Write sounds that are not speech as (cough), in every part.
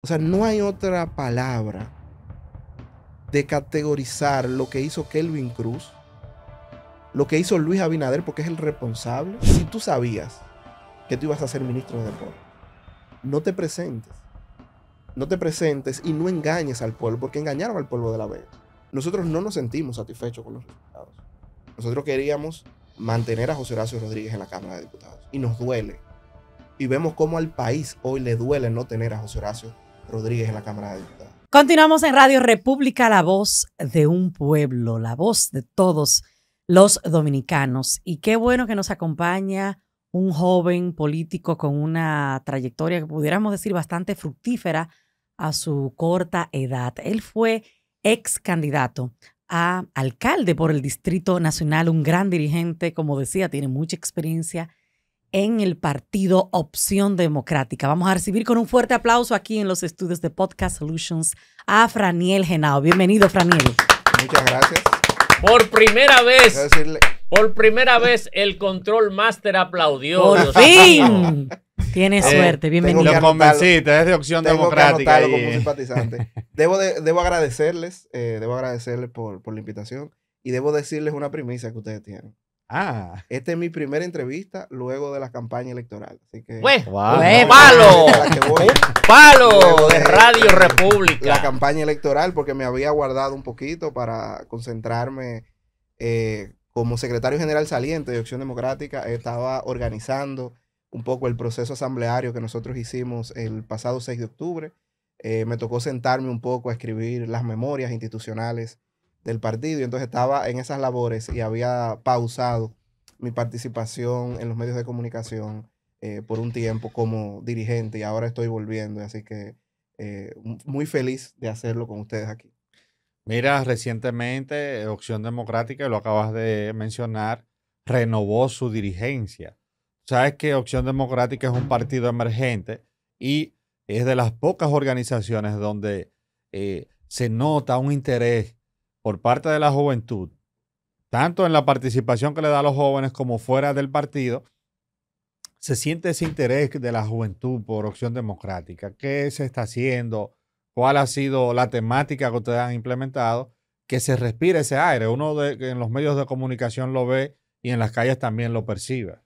O sea, no hay otra palabra de categorizar lo que hizo Kelvin Cruz, lo que hizo Luis Abinader, porque es el responsable. Si tú sabías que tú ibas a ser ministro de pueblo, no te presentes. No te presentes y no engañes al pueblo, porque engañaron al pueblo de la vez. Nosotros no nos sentimos satisfechos con los resultados. Nosotros queríamos mantener a José Horacio Rodríguez en la Cámara de Diputados. Y nos duele. Y vemos cómo al país hoy le duele no tener a José Horacio Rodríguez en la Cámara de Continuamos en Radio República, la voz de un pueblo, la voz de todos los dominicanos. Y qué bueno que nos acompaña un joven político con una trayectoria que pudiéramos decir bastante fructífera a su corta edad. Él fue ex candidato a alcalde por el Distrito Nacional, un gran dirigente, como decía, tiene mucha experiencia en el partido Opción Democrática. Vamos a recibir con un fuerte aplauso aquí en los estudios de Podcast Solutions a Franiel Genao. Bienvenido, Franiel. Muchas gracias. Por primera vez. Por primera vez el control master aplaudió. Por fin. Tienes eh, suerte, bienvenido. Lo convenciste, es ¿eh? de opción democrática. (laughs) debo, de, debo agradecerles, eh, debo agradecerles por, por la invitación y debo decirles una premisa que ustedes tienen. Ah. Esta es mi primera entrevista luego de la campaña electoral. Así que. Pues, wow. Pues, ¡Palo! (laughs) ¡Palo! De Radio República. La campaña electoral, porque me había guardado un poquito para concentrarme. Eh, como secretario general saliente de Acción Democrática, estaba organizando un poco el proceso asambleario que nosotros hicimos el pasado 6 de octubre. Eh, me tocó sentarme un poco a escribir las memorias institucionales del partido. Y entonces estaba en esas labores y había pausado mi participación en los medios de comunicación eh, por un tiempo como dirigente y ahora estoy volviendo. Así que eh, muy feliz de hacerlo con ustedes aquí. Mira, recientemente eh, Opción Democrática, lo acabas de mencionar, renovó su dirigencia. Sabes que Opción Democrática es un partido emergente y es de las pocas organizaciones donde se nota un interés por parte de la juventud, tanto en la participación que le da a los jóvenes como fuera del partido, se siente ese interés de la juventud por opción democrática. ¿Qué se está haciendo? ¿Cuál ha sido la temática que ustedes han implementado? Que se respire ese aire. Uno de, en los medios de comunicación lo ve y en las calles también lo percibe.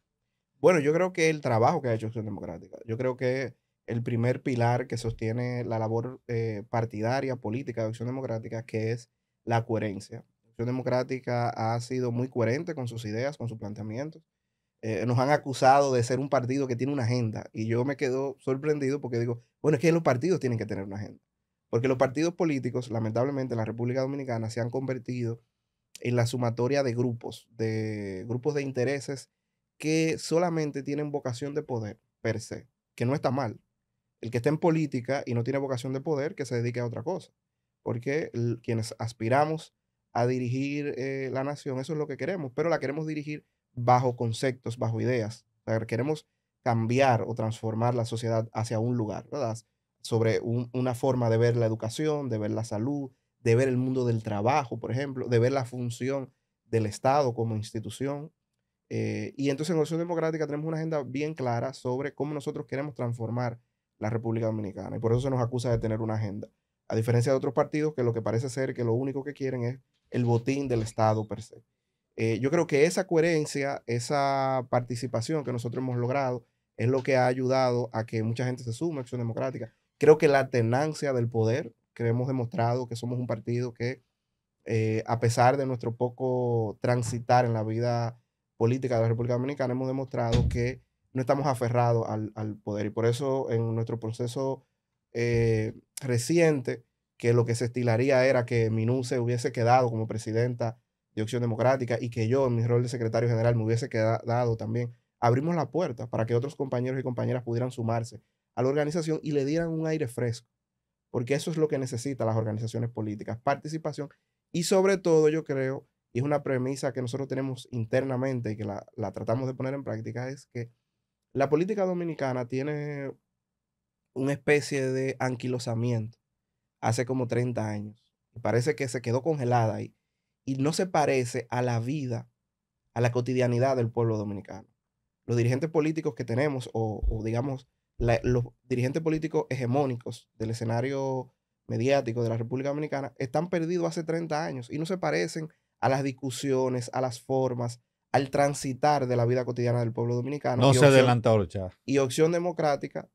Bueno, yo creo que el trabajo que ha hecho Opción Democrática, yo creo que el primer pilar que sostiene la labor eh, partidaria, política de Opción Democrática, que es la coherencia. La opción Democrática ha sido muy coherente con sus ideas, con sus planteamientos. Eh, nos han acusado de ser un partido que tiene una agenda y yo me quedo sorprendido porque digo, bueno, es que los partidos tienen que tener una agenda. Porque los partidos políticos, lamentablemente, en la República Dominicana se han convertido en la sumatoria de grupos, de grupos de intereses que solamente tienen vocación de poder per se, que no está mal. El que está en política y no tiene vocación de poder, que se dedique a otra cosa porque quienes aspiramos a dirigir eh, la nación, eso es lo que queremos, pero la queremos dirigir bajo conceptos, bajo ideas. queremos cambiar o transformar la sociedad hacia un lugar, ¿verdad? Sobre una forma de ver la educación, de ver la salud, de ver el mundo del trabajo, por ejemplo, de ver la función del Estado como institución. Eh, y entonces en Opción Democrática tenemos una agenda bien clara sobre cómo nosotros queremos transformar la República Dominicana. Y por eso se nos acusa de tener una agenda. A diferencia de otros partidos que lo que parece ser que lo único que quieren es el botín del Estado per se. Eh, yo creo que esa coherencia, esa participación que nosotros hemos logrado, es lo que ha ayudado a que mucha gente se sume a Acción Democrática. Creo que la tenancia del poder, que hemos demostrado que somos un partido que, eh, a pesar de nuestro poco transitar en la vida política de la República Dominicana, hemos demostrado que no estamos aferrados al, al poder. Y por eso en nuestro proceso eh, reciente que lo que se estilaría era que Minuse se hubiese quedado como presidenta de Opción Democrática y que yo en mi rol de secretario general me hubiese quedado también. Abrimos la puerta para que otros compañeros y compañeras pudieran sumarse a la organización y le dieran un aire fresco, porque eso es lo que necesitan las organizaciones políticas, participación y sobre todo yo creo, y es una premisa que nosotros tenemos internamente y que la tratamos de poner en práctica, es que la política dominicana tiene una especie de anquilosamiento hace como 30 años. Parece que se quedó congelada ahí. Y no se parece a la vida, a la cotidianidad del pueblo dominicano. Los dirigentes políticos que tenemos, o, digamos, los dirigentes políticos hegemónicos del escenario mediático de la República Dominicana, están perdidos hace 30 años y no se parecen a las discusiones, a las formas, al transitar de la vida cotidiana del pueblo dominicano. No y se adelanta Y opción democrática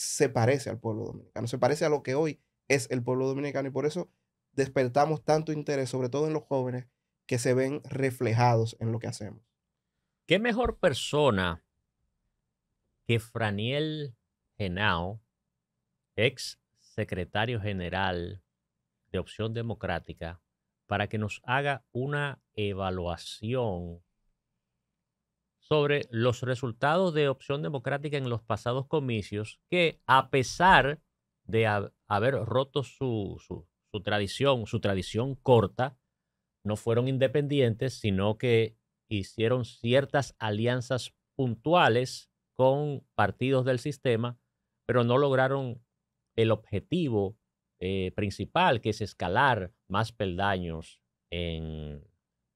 se parece al pueblo dominicano, se parece a lo que hoy es el pueblo dominicano y por eso despertamos tanto interés, sobre todo en los jóvenes, que se ven reflejados en lo que hacemos. ¿Qué mejor persona que Franiel Genao, ex secretario general de Opción Democrática, para que nos haga una evaluación sobre los resultados de opción democrática en los pasados comicios, que a pesar de haber roto su, su, tradición, su tradición corta, no fueron independientes, sino que hicieron ciertas alianzas puntuales con partidos del sistema, pero no lograron el objetivo eh, principal, que es escalar más peldaños en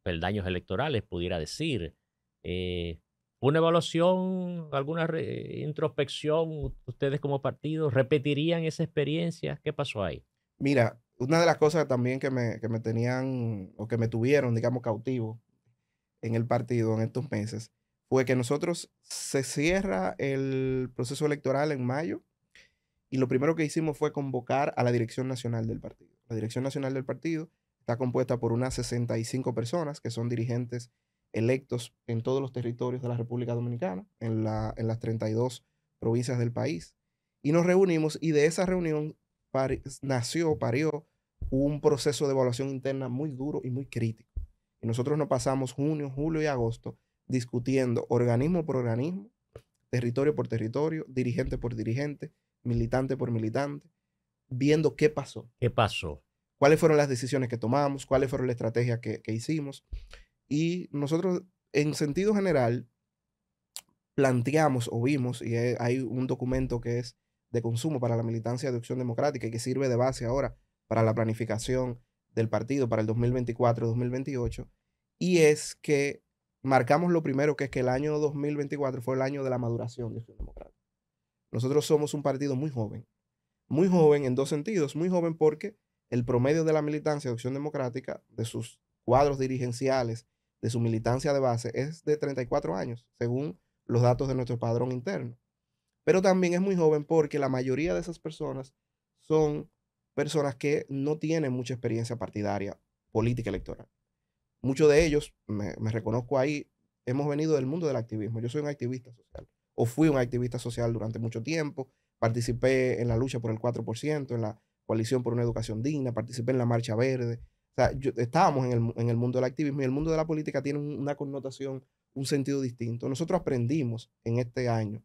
peldaños electorales, pudiera decir. Eh, una evaluación, alguna introspección, ustedes como partido, ¿repetirían esa experiencia? ¿Qué pasó ahí? Mira, una de las cosas también que me, que me tenían o que me tuvieron, digamos, cautivo en el partido en estos meses, fue que nosotros se cierra el proceso electoral en mayo y lo primero que hicimos fue convocar a la dirección nacional del partido. La dirección nacional del partido está compuesta por unas 65 personas que son dirigentes electos en todos los territorios de la República Dominicana, en, las 32 provincias del país. Y nos reunimos y de esa reunión nació, parió un proceso de evaluación interna muy duro y muy crítico. Y nosotros nos pasamos junio, julio y agosto discutiendo organismo por organismo, territorio por territorio, dirigente por dirigente, militante por militante, viendo qué pasó. ¿Qué pasó? ¿Cuáles fueron las decisiones que tomamos? ¿Cuáles fueron las estrategias que, que hicimos? Y nosotros, en sentido general, planteamos o vimos, y hay un documento que es de consumo para la militancia de opción democrática y que sirve de base ahora para la planificación del partido para el 2024-2028, y es que marcamos lo primero, que es que el año 2024 fue el año de la maduración de Acción democrática. Nosotros somos un partido muy joven, muy joven en dos sentidos, muy joven porque el promedio de la militancia de opción democrática, de sus cuadros dirigenciales de su militancia de base es de 34 años, según los datos de nuestro padrón interno. Pero también es muy joven porque la mayoría de esas personas son personas que no tienen mucha experiencia partidaria, política electoral. Muchos de ellos, me, reconozco ahí, hemos venido del mundo del activismo. Yo soy un activista social o fui un activista social durante mucho tiempo. Participé en la lucha por el 4%, en la coalición por una educación digna, participé en la Marcha Verde, estábamos en el, en mundo del activismo y el mundo de la política tiene una connotación, un sentido distinto. Nosotros aprendimos en este año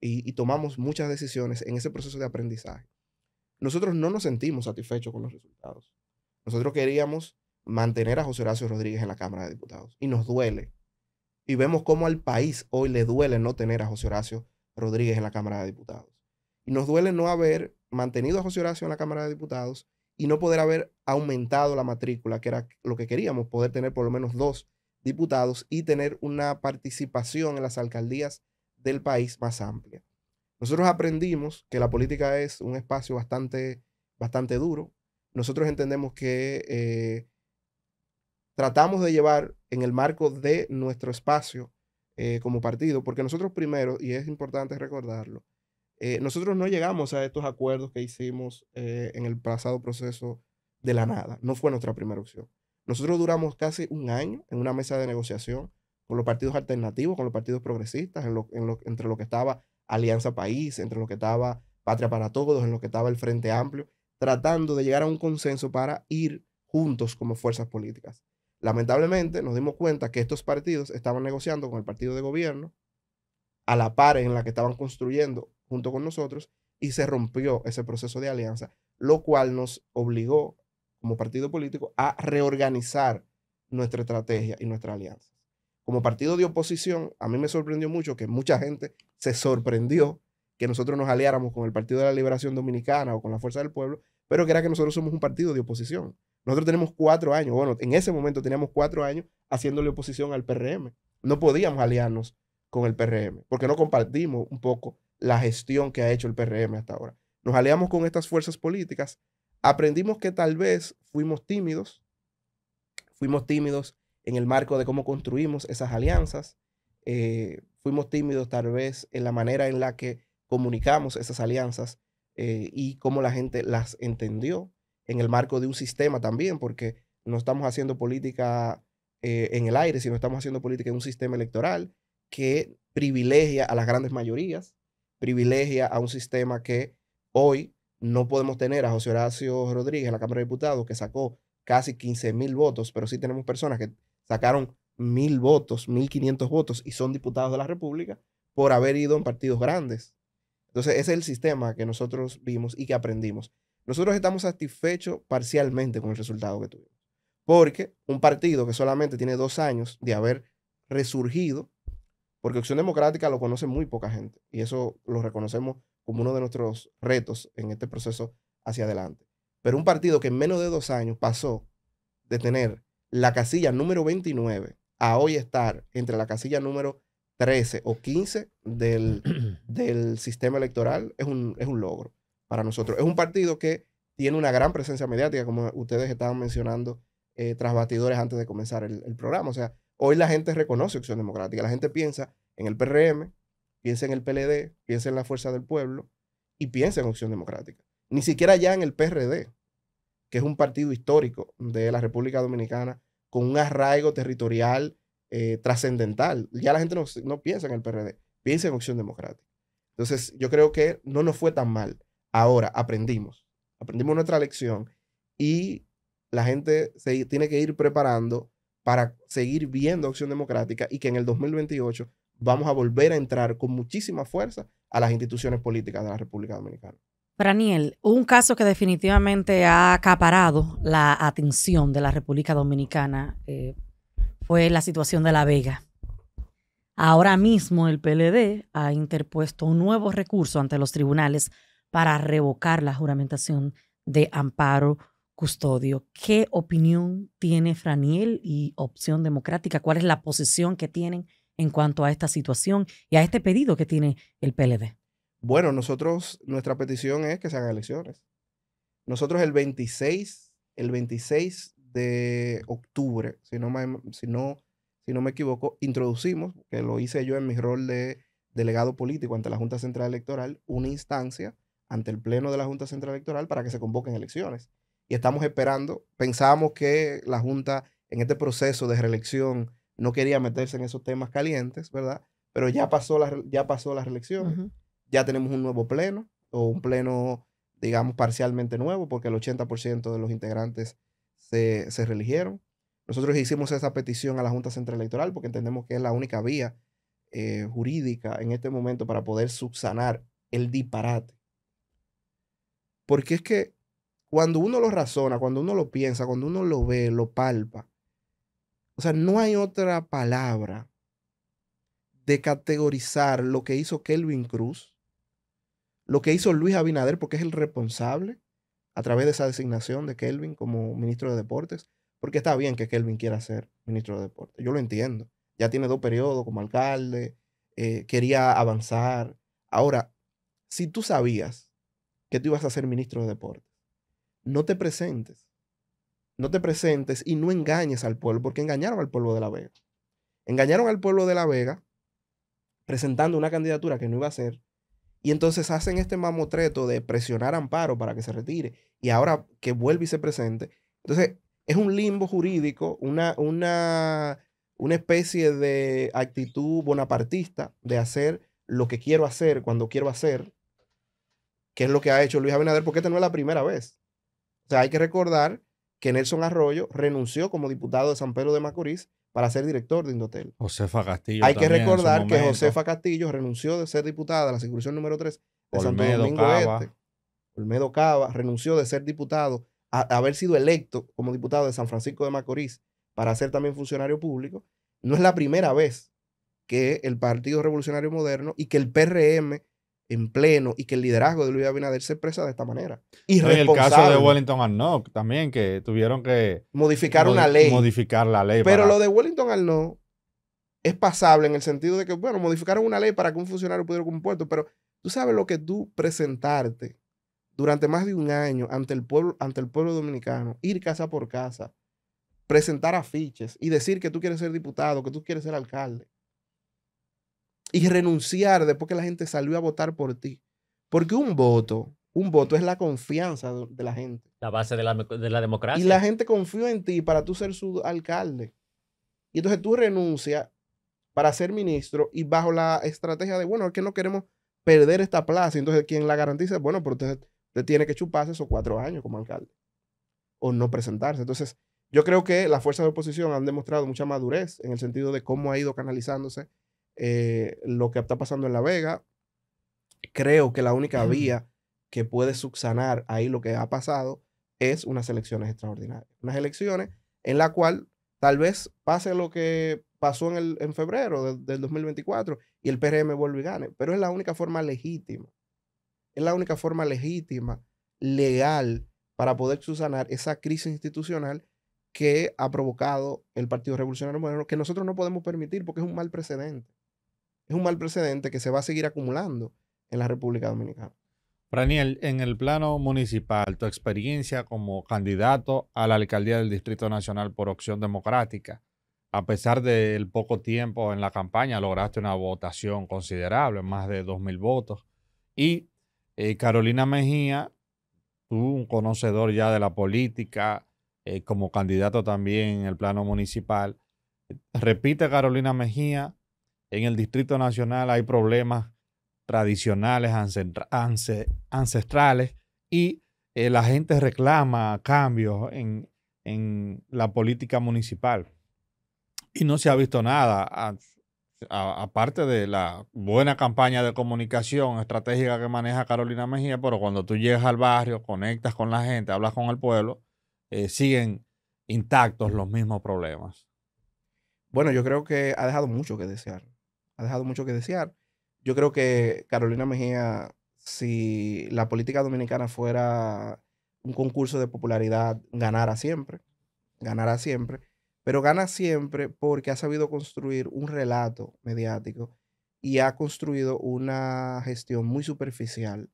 y, y tomamos muchas decisiones en ese proceso de aprendizaje. Nosotros no nos sentimos satisfechos con los resultados. Nosotros queríamos mantener a José Horacio Rodríguez en la Cámara de Diputados y nos duele. Y vemos cómo al país hoy le duele no tener a José Horacio Rodríguez en la Cámara de Diputados. Y nos duele no haber mantenido a José Horacio en la Cámara de Diputados y no poder haber aumentado la matrícula, que era lo que queríamos, poder tener por lo menos dos diputados y tener una participación en las alcaldías del país más amplia. Nosotros aprendimos que la política es un espacio bastante, bastante duro. Nosotros entendemos que eh, tratamos de llevar en el marco de nuestro espacio eh, como partido, porque nosotros primero, y es importante recordarlo, eh, nosotros no llegamos a estos acuerdos que hicimos eh, en el pasado proceso de la nada. No fue nuestra primera opción. Nosotros duramos casi un año en una mesa de negociación con los partidos alternativos, con los partidos progresistas, entre lo que estaba Alianza País, entre lo que estaba Patria para Todos, en lo que estaba el Frente Amplio, tratando de llegar a un consenso para ir juntos como fuerzas políticas. Lamentablemente nos dimos cuenta que estos partidos estaban negociando con el partido de gobierno a la par en la que estaban construyendo junto con nosotros y se rompió ese proceso de alianza, lo cual nos obligó como partido político a reorganizar nuestra estrategia y nuestra alianza. Como partido de oposición, a mí me sorprendió mucho que mucha gente se sorprendió que nosotros nos aliáramos con el Partido de la Liberación Dominicana o con la Fuerza del Pueblo, pero que era que nosotros somos un partido de oposición. Nosotros tenemos cuatro años, bueno, en ese momento teníamos cuatro años haciéndole oposición al PRM. No podíamos aliarnos con el PRM porque no compartimos un poco la gestión que ha hecho el PRM hasta ahora. Nos aliamos con estas fuerzas políticas, aprendimos que tal vez fuimos tímidos, fuimos tímidos en el marco de cómo construimos esas alianzas, eh, fuimos tímidos tal vez en la manera en la que comunicamos esas alianzas eh, y cómo la gente las entendió en el marco de un sistema también, porque no estamos haciendo política eh, en el aire, sino estamos haciendo política en un sistema electoral que privilegia a las grandes mayorías, privilegia a un sistema que hoy no podemos tener a José Horacio Rodríguez en la Cámara de Diputados, que sacó casi 15 mil votos, pero sí tenemos personas que sacaron mil votos, 1.500 votos y son diputados de la República por haber ido en partidos grandes. Entonces, ese es el sistema que nosotros vimos y que aprendimos. Nosotros estamos satisfechos parcialmente con el resultado que tuvimos, porque un partido que solamente tiene dos años de haber resurgido porque opción Democrática lo conoce muy poca gente y eso lo reconocemos como uno de nuestros retos en este proceso hacia adelante. Pero un partido que en menos de dos años pasó de tener la casilla número 29 a hoy estar entre la casilla número 13 o 15 (clears throat) del, sistema electoral es un, es un logro para nosotros. Es un partido que tiene una gran presencia mediática, como ustedes estaban mencionando eh, tras batidores antes de comenzar el, el programa. O sea, Hoy la gente reconoce opción Democrática. La gente piensa en el PRM, piensa en el PLD, piensa en la Fuerza del Pueblo y piensa en opción Democrática. Ni siquiera ya en el PRD, que es un partido histórico de la República Dominicana con un arraigo territorial eh, trascendental. Ya la gente no, piensa en el PRD, piensa en opción Democrática. Entonces, yo creo que no nos fue tan mal. Ahora aprendimos, aprendimos nuestra lección y la gente se tiene que ir preparando para seguir viendo Acción Democrática y que en el 2028 vamos a volver a entrar con muchísima fuerza a las instituciones políticas de la República Dominicana. Daniel, un caso que definitivamente ha acaparado la atención de la República Dominicana eh, fue la situación de La Vega. Ahora mismo el PLD ha interpuesto un nuevo recurso ante los tribunales para revocar la juramentación de amparo Custodio, ¿qué opinión tiene Franiel y Opción Democrática? ¿Cuál es la posición que tienen en cuanto a esta situación y a este pedido que tiene el PLD? Bueno, nosotros, nuestra petición es que se hagan elecciones. Nosotros el 26, el 26 de octubre, si no, si no, si no me equivoco, introducimos, que lo hice yo en mi rol de delegado político ante la Junta Central Electoral, una instancia ante el Pleno de la Junta Central Electoral para que se convoquen elecciones y estamos esperando. Pensábamos que la Junta en este proceso de reelección no quería meterse en esos temas calientes, ¿verdad? Pero ya pasó la, ya pasó reelección, ya tenemos un nuevo pleno o un pleno, digamos, parcialmente nuevo porque el 80% de los integrantes se, se reeligieron. Nosotros hicimos esa petición a la Junta Central Electoral porque entendemos que es la única vía eh, jurídica en este momento para poder subsanar el disparate. Porque es que cuando uno lo razona, cuando uno lo piensa, cuando uno lo ve, lo palpa, o sea, no hay otra palabra de categorizar lo que hizo Kelvin Cruz, lo que hizo Luis Abinader, porque es el responsable a través de esa designación de Kelvin como ministro de Deportes, porque está bien que Kelvin quiera ser ministro de Deportes, yo lo entiendo, ya tiene dos periodos como alcalde, eh, quería avanzar. Ahora, si tú sabías que tú ibas a ser ministro de Deportes, no te presentes. No te presentes y no engañes al pueblo, porque engañaron al pueblo de La Vega. Engañaron al pueblo de La Vega presentando una candidatura que no iba a ser. Y entonces hacen este mamotreto de presionar a Amparo para que se retire. Y ahora que vuelve y se presente. Entonces, es un limbo jurídico, una, una, una especie de actitud bonapartista de hacer lo que quiero hacer cuando quiero hacer, que es lo que ha hecho Luis Abinader, porque esta no es la primera vez. O sea, hay que recordar que Nelson Arroyo renunció como diputado de San Pedro de Macorís para ser director de Indotel. Josefa Castillo. Hay que recordar que Josefa Castillo renunció de ser diputada a la circunscripción número 3 de Santo Domingo este. Olmedo Cava renunció de ser diputado, a, a haber sido electo como diputado de San Francisco de Macorís para ser también funcionario público. No es la primera vez que el Partido Revolucionario Moderno y que el PRM en pleno y que el liderazgo de Luis Abinader se expresa de esta manera. En el caso de Wellington Arnold también, que tuvieron que modificar una ley. Modificar la ley. Pero lo de Wellington Arnold es pasable en el sentido de que, bueno, modificaron una ley para que un funcionario pudiera cumplirlo, pero tú sabes lo que tú presentarte durante más de un año ante el pueblo, ante el pueblo dominicano, ir casa por casa, presentar afiches y decir que tú quieres ser diputado, que tú quieres ser alcalde y renunciar después que la gente salió a votar por ti. Porque un voto, un voto es la confianza de la gente. La base de la, democracia. Y la gente confió en ti para tú ser su alcalde. Y entonces tú renuncias para ser ministro y bajo la estrategia de, bueno, es que no queremos perder esta plaza. Entonces, quien la garantiza? Bueno, pero usted, usted tiene que chuparse esos cuatro años como alcalde o no presentarse. Entonces, yo creo que las fuerzas de oposición han demostrado mucha madurez en el sentido de cómo ha ido canalizándose eh, lo que está pasando en La Vega. Creo que la única vía que puede subsanar ahí lo que ha pasado es unas elecciones extraordinarias. Unas elecciones en la cual tal vez pase lo que pasó en, febrero del 2024 y el PRM vuelve y gane. Pero es la única forma legítima. Es la única forma legítima, legal, para poder subsanar esa crisis institucional que ha provocado el Partido Revolucionario Moderno, que nosotros no podemos permitir porque es un mal precedente es un mal precedente que se va a seguir acumulando en la República Dominicana. Braniel, en el plano municipal, tu experiencia como candidato a la alcaldía del Distrito Nacional por Opción Democrática, a pesar del poco tiempo en la campaña, lograste una votación considerable, más de 2.000 votos. Y eh, Carolina Mejía, tú, un conocedor ya de la política, eh, como candidato también en el plano municipal, repite Carolina Mejía en el Distrito Nacional hay problemas tradicionales, ancestrales, y eh, la gente reclama cambios en, la política municipal. Y no se ha visto nada, aparte de la buena campaña de comunicación estratégica que maneja Carolina Mejía, pero cuando tú llegas al barrio, conectas con la gente, hablas con el pueblo, eh, siguen intactos los mismos problemas. Bueno, yo creo que ha dejado mucho que desear ha dejado mucho que desear. Yo creo que Carolina Mejía, si la política dominicana fuera un concurso de popularidad, ganara siempre, ganará siempre, pero gana siempre porque ha sabido construir un relato mediático y ha construido una gestión muy superficial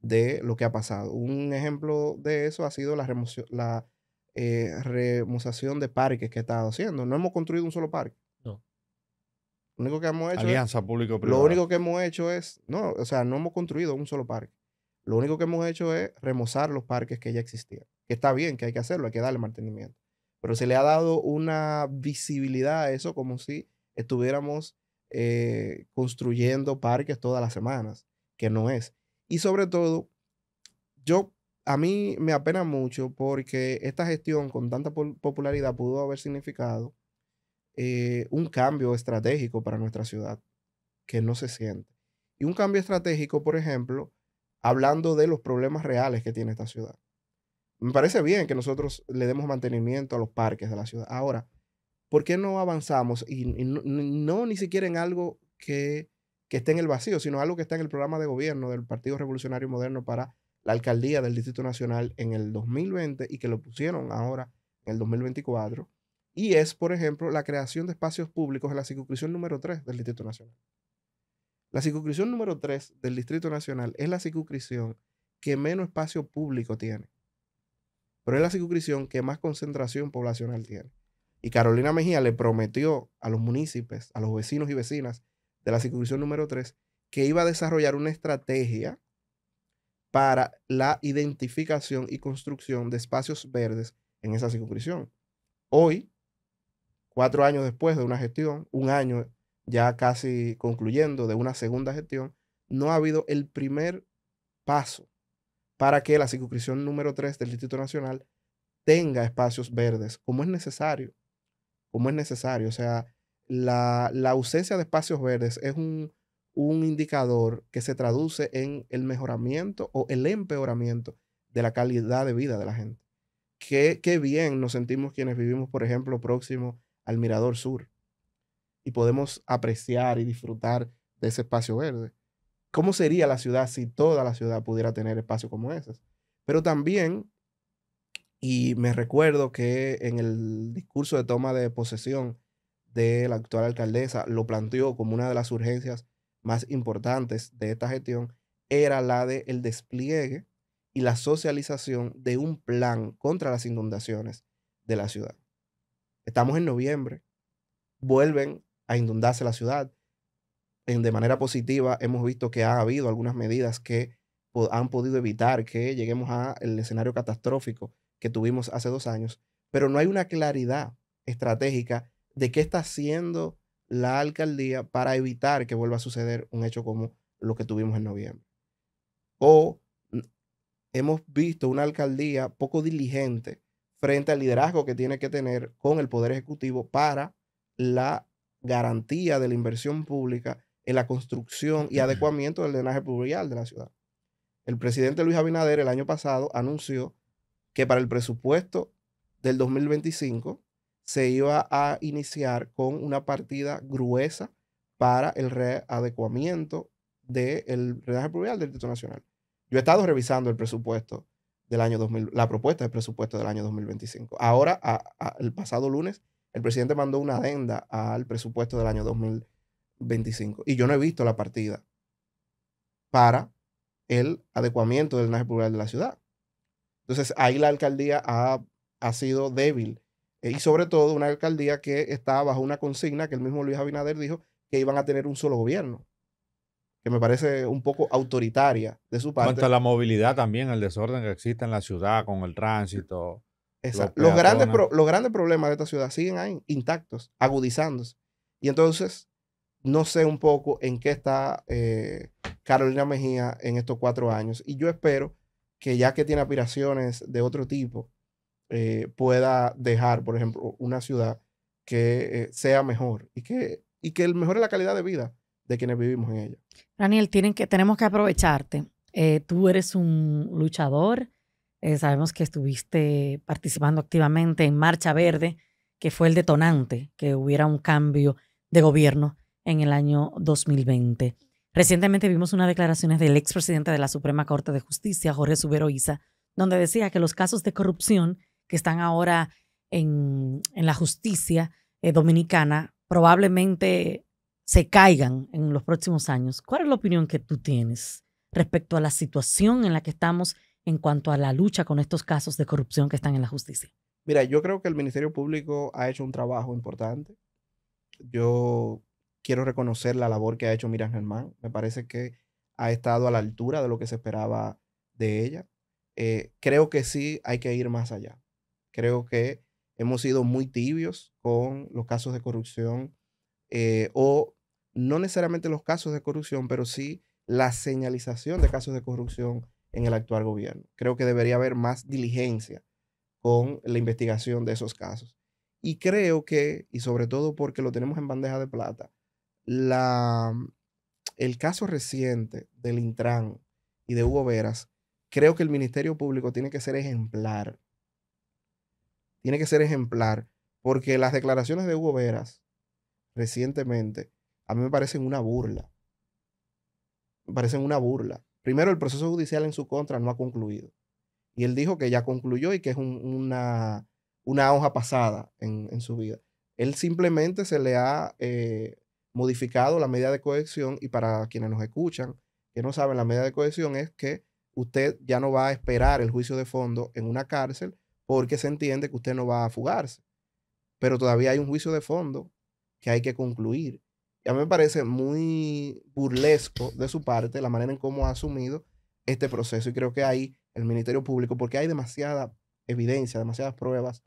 de lo que ha pasado. Un ejemplo de eso ha sido la, la eh, de parques que ha estado haciendo. No hemos construido un solo parque. Lo único que hemos hecho. Alianza público -privada. Lo único que hemos hecho es. No, o sea, no hemos construido un solo parque. Lo único que hemos hecho es remozar los parques que ya existían. Que está bien, que hay que hacerlo, hay que darle mantenimiento. Pero se le ha dado una visibilidad a eso como si estuviéramos eh, construyendo parques todas las semanas, que no es. Y sobre todo, yo a mí me apena mucho porque esta gestión con tanta popularidad pudo haber significado eh, un cambio estratégico para nuestra ciudad que no se siente. Y un cambio estratégico, por ejemplo, hablando de los problemas reales que tiene esta ciudad. Me parece bien que nosotros le demos mantenimiento a los parques de la ciudad. Ahora, ¿por qué no avanzamos? Y, no, ni siquiera en algo que, que esté en el vacío, sino algo que está en el programa de gobierno del Partido Revolucionario Moderno para la alcaldía del Distrito Nacional en el 2020 y que lo pusieron ahora en el 2024 y es, por ejemplo, la creación de espacios públicos en la circunscripción número 3 del Distrito Nacional. La circunscripción número 3 del Distrito Nacional es la circunscripción que menos espacio público tiene, pero es la circunscripción que más concentración poblacional tiene. Y Carolina Mejía le prometió a los municipios, a los vecinos y vecinas de la circunscripción número 3, que iba a desarrollar una estrategia para la identificación y construcción de espacios verdes en esa circunscripción. Hoy, cuatro años después de una gestión, un año ya casi concluyendo de una segunda gestión, no ha habido el primer paso para que la circunscripción número 3 del Distrito Nacional tenga espacios verdes, como es necesario, como es necesario. O sea, la, ausencia de espacios verdes es un, indicador que se traduce en el mejoramiento o el empeoramiento de la calidad de vida de la gente. Qué, qué, bien nos sentimos quienes vivimos, por ejemplo, próximo al Mirador Sur y podemos apreciar y disfrutar de ese espacio verde. ¿Cómo sería la ciudad si toda la ciudad pudiera tener espacios como esos? Pero también, y me recuerdo que en el discurso de toma de posesión de la actual alcaldesa lo planteó como una de las urgencias más importantes de esta gestión, era la del el despliegue y la socialización de un plan contra las inundaciones de la ciudad. Estamos en noviembre. Vuelven a inundarse la ciudad. En, de manera positiva, hemos visto que ha habido algunas medidas que han podido evitar que lleguemos al escenario catastrófico que tuvimos hace dos años, pero no hay una claridad estratégica de qué está haciendo la alcaldía para evitar que vuelva a suceder un hecho como lo que tuvimos en noviembre. O hemos visto una alcaldía poco diligente frente al liderazgo que tiene que tener con el Poder Ejecutivo para la garantía de la inversión pública en la construcción y adecuamiento del drenaje pluvial de la ciudad. El presidente Luis Abinader el año pasado anunció que para el presupuesto del 2025 se iba a iniciar con una partida gruesa para el readecuamiento del drenaje pluvial del Distrito Nacional. Yo he estado revisando el presupuesto del año 2000, la propuesta de presupuesto del año 2025. Ahora, el pasado lunes, el presidente mandó una adenda al presupuesto del año 2025 y yo no he visto la partida para el adecuamiento del naje rural de la ciudad. Entonces, ahí la alcaldía ha, ha sido débil eh, y sobre todo una alcaldía que está bajo una consigna que el mismo Luis Abinader dijo que iban a tener un solo gobierno que me parece un poco autoritaria de su parte. cuanto a la movilidad también, el desorden que existe en la ciudad con el tránsito. Exacto. Los, grandes, los grandes problemas de esta ciudad siguen ahí, intactos, agudizándose. Y entonces, no sé un poco en qué está eh, Carolina Mejía en estos cuatro años. Y yo espero que ya que tiene aspiraciones de otro tipo, eh, pueda dejar, por ejemplo, una ciudad que eh, sea mejor y que, y que mejore la calidad de vida de quienes vivimos en ella. Daniel, tienen que, tenemos que aprovecharte. Eh, tú eres un luchador, eh, sabemos que estuviste participando activamente en Marcha Verde, que fue el detonante que hubiera un cambio de gobierno en el año 2020. Recientemente vimos unas declaraciones del expresidente de la Suprema Corte de Justicia, Jorge Subero Isa, donde decía que los casos de corrupción que están ahora en, la justicia eh, dominicana probablemente se caigan en los próximos años, ¿cuál es la opinión que tú tienes respecto a la situación en la que estamos en cuanto a la lucha con estos casos de corrupción que están en la justicia? Mira, yo creo que el Ministerio Público ha hecho un trabajo importante. Yo quiero reconocer la labor que ha hecho Miran Germán. Me parece que ha estado a la altura de lo que se esperaba de ella. Eh, creo que sí hay que ir más allá. Creo que hemos sido muy tibios con los casos de corrupción eh, o no necesariamente los casos de corrupción, pero sí la señalización de casos de corrupción en el actual gobierno. Creo que debería haber más diligencia con la investigación de esos casos. Y creo que, y sobre todo porque lo tenemos en bandeja de plata, la, mm, el caso reciente del Intran y de Hugo Veras, creo que el Ministerio Público tiene que ser ejemplar. Tiene que ser ejemplar, porque las declaraciones de Hugo Veras recientemente, a mí me parecen una burla. Me parecen una burla. Primero, el proceso judicial en su contra no ha concluido. Y él dijo que ya concluyó y que es una, una, hoja pasada en, su vida. Él simplemente se le ha eh, modificado la medida de cohesión y para quienes nos escuchan, que no saben, la medida de cohesión es que usted ya no va a esperar el juicio de fondo en una cárcel porque se entiende que usted no va a fugarse. Pero todavía hay un juicio de fondo que hay que concluir. Y a mí me parece muy burlesco de su parte la manera en cómo ha asumido este proceso. Y creo que ahí el Ministerio Público, porque hay demasiada evidencia, demasiadas pruebas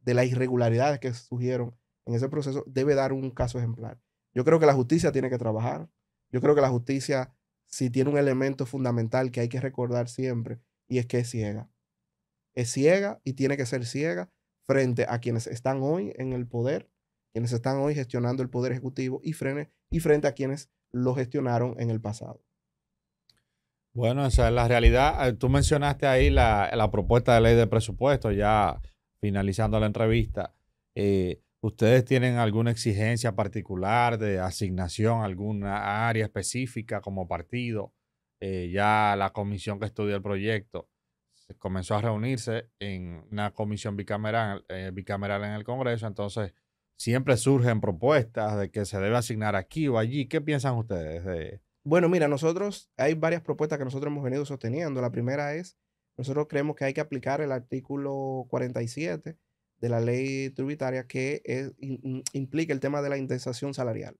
de las irregularidades que surgieron en ese proceso, debe dar un caso ejemplar. Yo creo que la justicia tiene que trabajar. Yo creo que la justicia, si tiene un elemento fundamental que hay que recordar siempre, y es que es ciega. Es ciega y tiene que ser ciega frente a quienes están hoy en el poder quienes están hoy gestionando el Poder Ejecutivo y, frente a quienes lo gestionaron en el pasado. Bueno, esa es la realidad. Eh, tú mencionaste ahí la, propuesta de ley de presupuesto, ya finalizando la entrevista. Eh, ¿Ustedes tienen alguna exigencia particular de asignación alguna área específica como partido? Eh, ya la comisión que estudió el proyecto comenzó a reunirse en una comisión bicameral, bicameral en el Congreso, entonces siempre surgen propuestas de que se debe asignar aquí o allí. ¿Qué piensan ustedes? De... Bueno, mira, nosotros hay varias propuestas que nosotros hemos venido sosteniendo. La primera es, nosotros creemos que hay que aplicar el artículo 47 de la ley tributaria que implica el tema de la indexación salarial,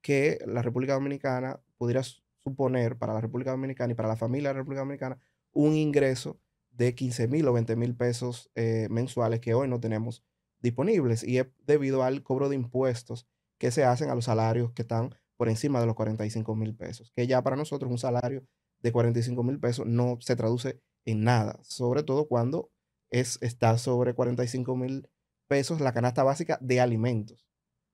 que la República Dominicana pudiera suponer para la República Dominicana y para la familia de la República Dominicana un ingreso de 15 mil o 20 mil pesos eh, mensuales que hoy no tenemos disponibles y es debido al cobro de impuestos que se hacen a los salarios que están por encima de los 45 mil pesos, que ya para nosotros un salario de 45 mil pesos no se traduce en nada, sobre todo cuando es, está sobre 45 mil pesos la canasta básica de alimentos,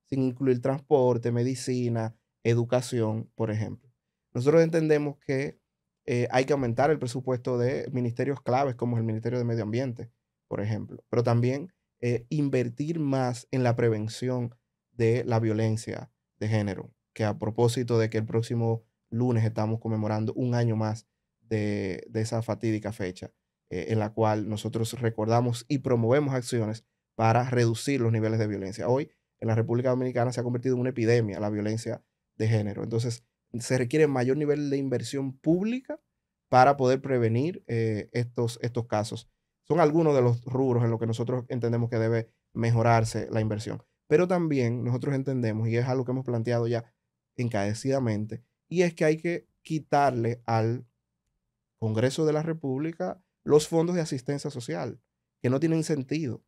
sin incluir transporte, medicina, educación, por ejemplo. Nosotros entendemos que eh, hay que aumentar el presupuesto de ministerios claves como el Ministerio de Medio Ambiente, por ejemplo, pero también eh, invertir más en la prevención de la violencia de género, que a propósito de que el próximo lunes estamos conmemorando un año más de, esa fatídica fecha, eh, en la cual nosotros recordamos y promovemos acciones para reducir los niveles de violencia. Hoy en la República Dominicana se ha convertido en una epidemia la violencia de género. Entonces, se requiere mayor nivel de inversión pública para poder prevenir eh, estos casos son algunos de los rubros en los que nosotros entendemos que debe mejorarse la inversión. Pero también nosotros entendemos, y es algo que hemos planteado ya encarecidamente, y es que hay que quitarle al Congreso de la República los fondos de asistencia social, que no tienen sentido.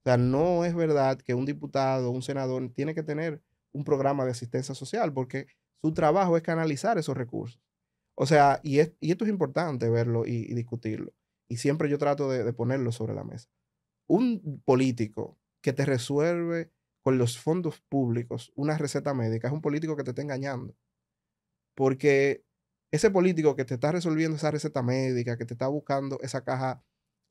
O sea, no es verdad que un diputado, un senador, tiene que tener un programa de asistencia social, porque su trabajo es canalizar esos recursos. O sea, y, es, esto es importante verlo y discutirlo y siempre yo trato de, ponerlo sobre la mesa. Un político que te resuelve con los fondos públicos una receta médica es un político que te está engañando. Porque ese político que te está resolviendo esa receta médica, que te está buscando esa caja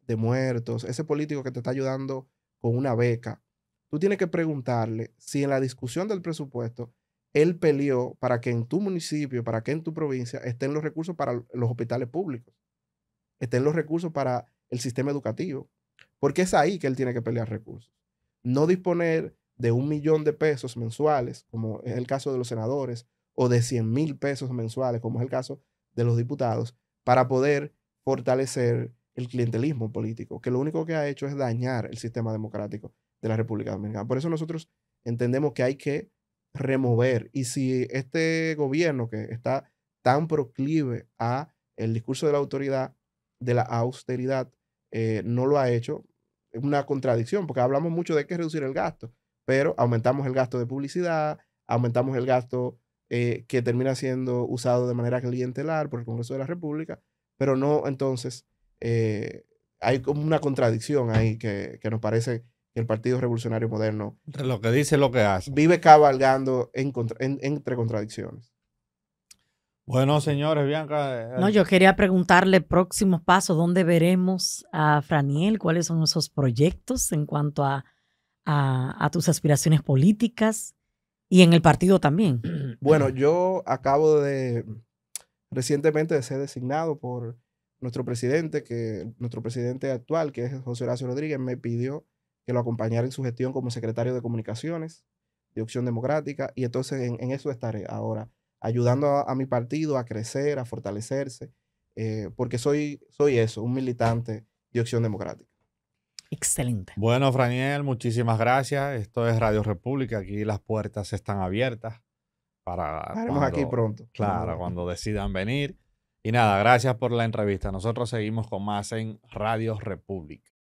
de muertos, ese político que te está ayudando con una beca, tú tienes que preguntarle si en la discusión del presupuesto él peleó para que en tu municipio, para que en tu provincia estén los recursos para los hospitales públicos estén los recursos para el sistema educativo. Porque es ahí que él tiene que pelear recursos. No disponer de un millón de pesos mensuales, como es el caso de los senadores, o de 100 mil pesos mensuales, como es el caso de los diputados, para poder fortalecer el clientelismo político, que lo único que ha hecho es dañar el sistema democrático de la República Dominicana. Por eso nosotros entendemos que hay que remover. Y si este gobierno que está tan proclive a el discurso de la autoridad, de la austeridad eh, no lo ha hecho. Es una contradicción, porque hablamos mucho de que reducir el gasto, pero aumentamos el gasto de publicidad, aumentamos el gasto eh, que termina siendo usado de manera clientelar por el Congreso de la República, pero no entonces eh, hay como una contradicción ahí que, que, nos parece que el Partido Revolucionario Moderno... lo que dice lo que hace. Vive cabalgando entre contradicciones. Bueno, señores, Bianca. Eh, no, yo quería preguntarle próximos pasos, ¿dónde veremos a Franiel? ¿Cuáles son esos proyectos en cuanto a, tus aspiraciones políticas y en el partido también? (clears throat) Bueno, yo acabo de recientemente de ser designado por nuestro presidente, que nuestro presidente actual, que es José Horacio Rodríguez, me pidió que lo acompañara en su gestión como secretario de comunicaciones de opción democrática y entonces en eso estaré ahora ayudando a, mi partido a crecer, a fortalecerse, eh, porque soy, soy eso, un militante de opción democrática. Excelente. Bueno, Franiel, muchísimas gracias. Esto es Radio República. Aquí las puertas están abiertas para. Estaremos aquí pronto. Claro, cuando decidan venir. Y nada, gracias por la entrevista. Nosotros seguimos con más en Radio República.